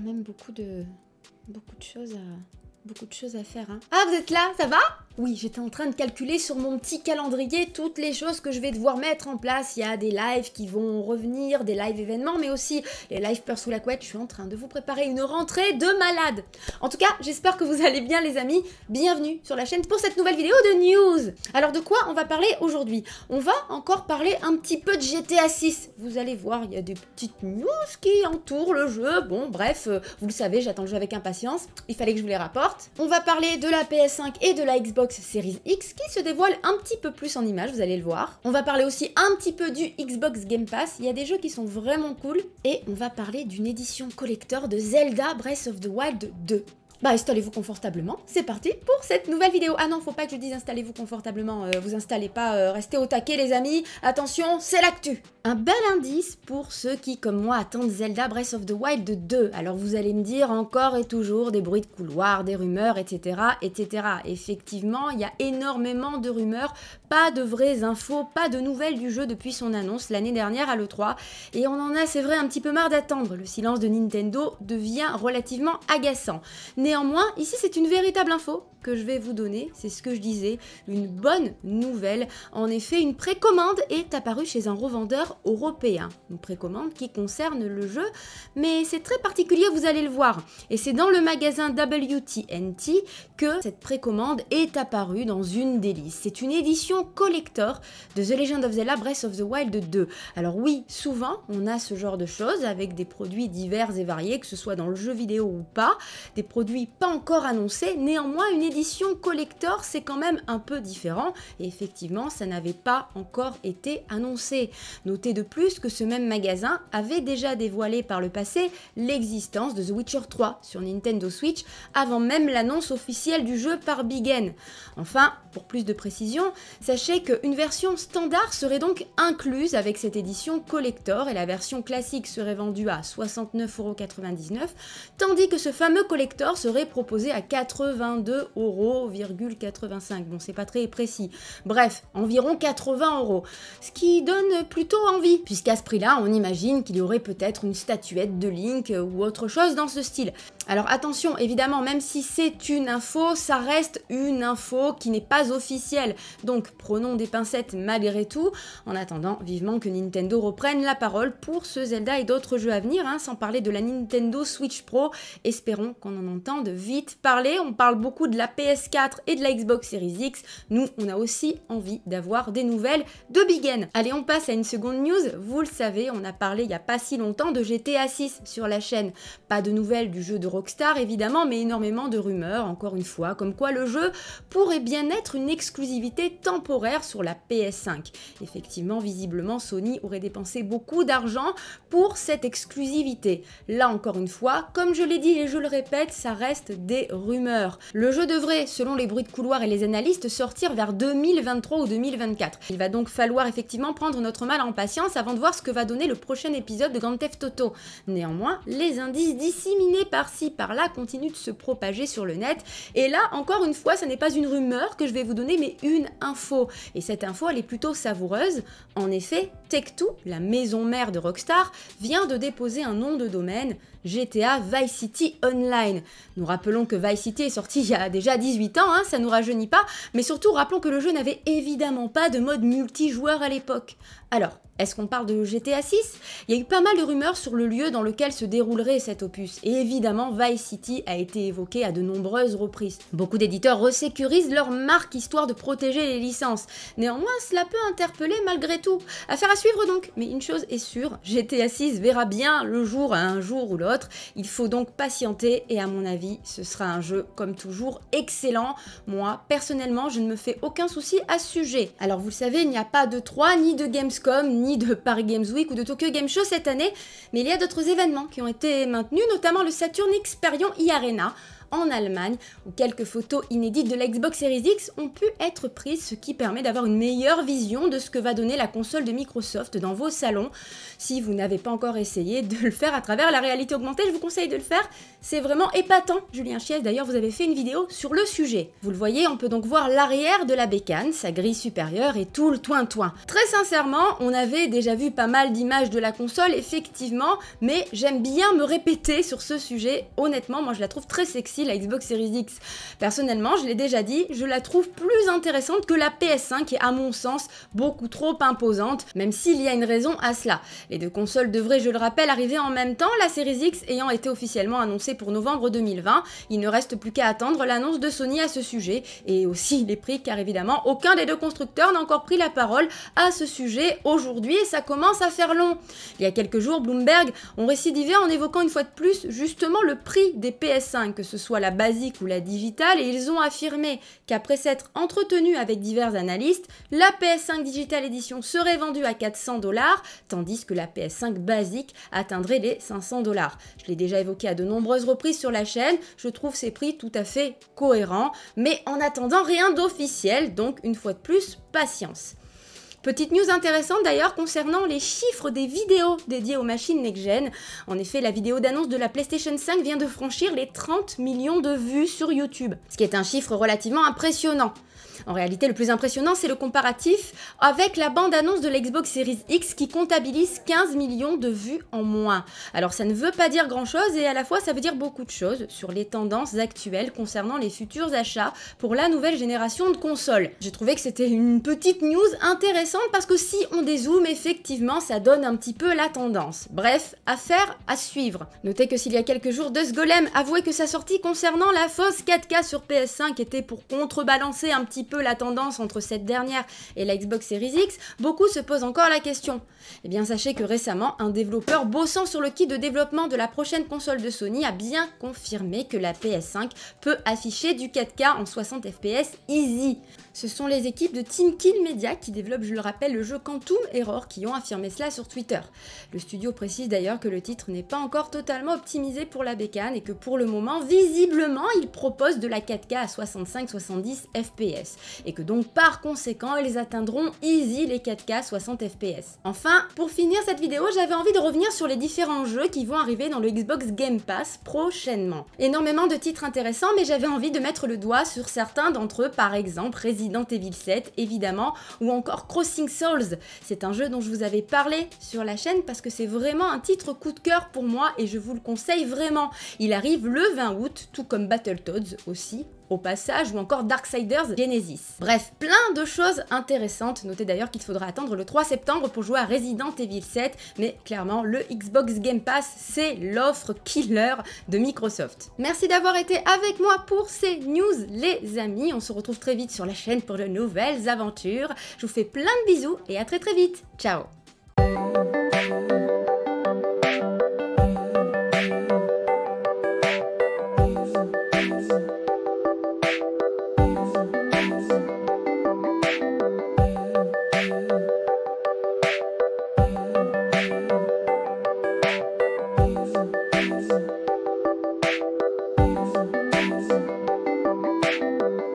même beaucoup de, beaucoup de choses à, beaucoup de choses à faire. Hein. Ah, vous êtes là, ça va oui, j'étais en train de calculer sur mon petit calendrier toutes les choses que je vais devoir mettre en place. Il y a des lives qui vont revenir, des live événements, mais aussi les live peur sous la couette. Je suis en train de vous préparer une rentrée de malade. En tout cas, j'espère que vous allez bien les amis. Bienvenue sur la chaîne pour cette nouvelle vidéo de news. Alors de quoi on va parler aujourd'hui On va encore parler un petit peu de GTA 6. Vous allez voir, il y a des petites news qui entourent le jeu. Bon, bref, euh, vous le savez, j'attends le jeu avec impatience. Il fallait que je vous les rapporte. On va parler de la PS5 et de la Xbox Series X qui se dévoile un petit peu plus en images, vous allez le voir. On va parler aussi un petit peu du Xbox Game Pass, il y a des jeux qui sont vraiment cool et on va parler d'une édition collector de Zelda Breath of the Wild 2 bah installez-vous confortablement. C'est parti pour cette nouvelle vidéo. Ah non, faut pas que je dise installez-vous confortablement. Euh, vous installez pas, euh, restez au taquet les amis. Attention, c'est l'actu. Un bel indice pour ceux qui, comme moi, attendent Zelda Breath of the Wild 2. Alors vous allez me dire encore et toujours des bruits de couloir, des rumeurs, etc., etc. Effectivement, il y a énormément de rumeurs, pas de vraies infos, pas de nouvelles du jeu depuis son annonce l'année dernière à l'E3. Et on en a, c'est vrai, un petit peu marre d'attendre. Le silence de Nintendo devient relativement agaçant. Néanmoins, ici c'est une véritable info que je vais vous donner, c'est ce que je disais, une bonne nouvelle. En effet, une précommande est apparue chez un revendeur européen. Une précommande qui concerne le jeu, mais c'est très particulier, vous allez le voir. Et c'est dans le magasin WTNT que cette précommande est apparue dans une délice. C'est une édition collector de The Legend of Zelda Breath of the Wild 2. Alors oui, souvent on a ce genre de choses avec des produits divers et variés, que ce soit dans le jeu vidéo ou pas, des produits pas encore annoncé, néanmoins une édition collector c'est quand même un peu différent et effectivement ça n'avait pas encore été annoncé. Notez de plus que ce même magasin avait déjà dévoilé par le passé l'existence de The Witcher 3 sur Nintendo Switch avant même l'annonce officielle du jeu par Bigen. Enfin, pour plus de précision, sachez qu'une version standard serait donc incluse avec cette édition collector et la version classique serait vendue à 69,99€ tandis que ce fameux collector se proposé à 82,85 euros. Bon, c'est pas très précis. Bref, environ 80 euros. Ce qui donne plutôt envie, puisqu'à ce prix-là, on imagine qu'il y aurait peut-être une statuette de Link ou autre chose dans ce style. Alors attention, évidemment, même si c'est une info, ça reste une info qui n'est pas officielle. Donc prenons des pincettes malgré tout, en attendant vivement que Nintendo reprenne la parole pour ce Zelda et d'autres jeux à venir, hein, sans parler de la Nintendo Switch Pro. Espérons qu'on en entende vite parler. On parle beaucoup de la PS4 et de la Xbox Series X. Nous, on a aussi envie d'avoir des nouvelles de Big N. Allez, on passe à une seconde news. Vous le savez, on a parlé il n'y a pas si longtemps de GTA 6 sur la chaîne. Pas de nouvelles du jeu de Rockstar évidemment, mais énormément de rumeurs, encore une fois, comme quoi le jeu pourrait bien être une exclusivité temporaire sur la PS5. Effectivement, visiblement, Sony aurait dépensé beaucoup d'argent pour cette exclusivité. Là encore une fois, comme je l'ai dit et je le répète, ça reste des rumeurs. Le jeu devrait, selon les bruits de couloir et les analystes, sortir vers 2023 ou 2024. Il va donc falloir effectivement prendre notre mal en patience avant de voir ce que va donner le prochain épisode de Grand Theft Auto. Néanmoins, les indices disséminés par-ci par là continue de se propager sur le net. Et là, encore une fois, ce n'est pas une rumeur que je vais vous donner, mais une info. Et cette info, elle est plutôt savoureuse. En effet, Tech2, la maison mère de Rockstar, vient de déposer un nom de domaine, GTA Vice City Online. Nous rappelons que Vice City est sorti il y a déjà 18 ans, hein, ça nous rajeunit pas, mais surtout rappelons que le jeu n'avait évidemment pas de mode multijoueur à l'époque. Alors, est-ce qu'on parle de GTA 6 Il y a eu pas mal de rumeurs sur le lieu dans lequel se déroulerait cet opus, et évidemment Vice City a été évoqué à de nombreuses reprises. Beaucoup d'éditeurs resécurisent leur marque histoire de protéger les licences. Néanmoins, cela peut interpeller malgré tout. Affaire à suivre donc. Mais une chose est sûre, GTA 6 verra bien le jour à un jour ou l'autre. Il faut donc patienter et à mon avis, ce sera un jeu comme toujours excellent. Moi, personnellement, je ne me fais aucun souci à ce sujet. Alors vous le savez, il n'y a pas de 3, ni de Gamescom, ni de Paris Games Week ou de Tokyo Game Show cette année, mais il y a d'autres événements qui ont été maintenus, notamment le Saturn X Experion e e-Arena en Allemagne, où quelques photos inédites de la Xbox Series X ont pu être prises, ce qui permet d'avoir une meilleure vision de ce que va donner la console de Microsoft dans vos salons. Si vous n'avez pas encore essayé de le faire à travers la réalité augmentée, je vous conseille de le faire. C'est vraiment épatant. Julien Chies, d'ailleurs, vous avez fait une vidéo sur le sujet. Vous le voyez, on peut donc voir l'arrière de la bécane, sa grille supérieure et tout le toin-toin. Très sincèrement, on avait déjà vu pas mal d'images de la console, effectivement, mais j'aime bien me répéter sur ce sujet. Honnêtement, moi je la trouve très sexy la Xbox Series X. Personnellement, je l'ai déjà dit, je la trouve plus intéressante que la PS5 qui est à mon sens beaucoup trop imposante, même s'il y a une raison à cela. Les deux consoles devraient, je le rappelle, arriver en même temps, la Series X ayant été officiellement annoncée pour novembre 2020. Il ne reste plus qu'à attendre l'annonce de Sony à ce sujet et aussi les prix car évidemment aucun des deux constructeurs n'a encore pris la parole à ce sujet aujourd'hui et ça commence à faire long. Il y a quelques jours, Bloomberg ont récidivé en évoquant une fois de plus justement le prix des PS5, que ce soit soit la basique ou la digitale, et ils ont affirmé qu'après s'être entretenus avec divers analystes, la PS5 Digital Edition serait vendue à 400 dollars, tandis que la PS5 basique atteindrait les 500 dollars. Je l'ai déjà évoqué à de nombreuses reprises sur la chaîne, je trouve ces prix tout à fait cohérents, mais en attendant rien d'officiel, donc une fois de plus, patience. Petite news intéressante d'ailleurs concernant les chiffres des vidéos dédiées aux machines next-gen. En effet, la vidéo d'annonce de la PlayStation 5 vient de franchir les 30 millions de vues sur YouTube, ce qui est un chiffre relativement impressionnant. En réalité, le plus impressionnant, c'est le comparatif avec la bande-annonce de l'Xbox Series X qui comptabilise 15 millions de vues en moins. Alors ça ne veut pas dire grand-chose et à la fois ça veut dire beaucoup de choses sur les tendances actuelles concernant les futurs achats pour la nouvelle génération de consoles. J'ai trouvé que c'était une petite news intéressante parce que si on dézoome, effectivement, ça donne un petit peu la tendance. Bref, affaire à suivre. Notez que s'il y a quelques jours, Deus Golem avouait que sa sortie concernant la fausse 4K sur PS5 était pour contrebalancer un petit peu peu la tendance entre cette dernière et la Xbox Series X, beaucoup se posent encore la question. Et eh bien, sachez que récemment, un développeur bossant sur le kit de développement de la prochaine console de Sony a bien confirmé que la PS5 peut afficher du 4K en 60 FPS easy. Ce sont les équipes de Team Kill Media qui développent, je le rappelle, le jeu Quantum Error qui ont affirmé cela sur Twitter. Le studio précise d'ailleurs que le titre n'est pas encore totalement optimisé pour la bécane et que pour le moment, visiblement, il propose de la 4K à 65-70 FPS et que donc par conséquent elles atteindront easy les 4K 60 FPS. Enfin, pour finir cette vidéo, j'avais envie de revenir sur les différents jeux qui vont arriver dans le Xbox Game Pass prochainement. Énormément de titres intéressants, mais j'avais envie de mettre le doigt sur certains d'entre eux, par exemple Resident Evil 7 évidemment, ou encore Crossing Souls. C'est un jeu dont je vous avais parlé sur la chaîne parce que c'est vraiment un titre coup de cœur pour moi et je vous le conseille vraiment. Il arrive le 20 août, tout comme Battletoads aussi au passage, ou encore Darksiders Genesis. Bref, plein de choses intéressantes. Notez d'ailleurs qu'il faudra attendre le 3 septembre pour jouer à Resident Evil 7, mais clairement, le Xbox Game Pass, c'est l'offre killer de Microsoft. Merci d'avoir été avec moi pour ces news, les amis. On se retrouve très vite sur la chaîne pour de nouvelles aventures. Je vous fais plein de bisous et à très très vite. Ciao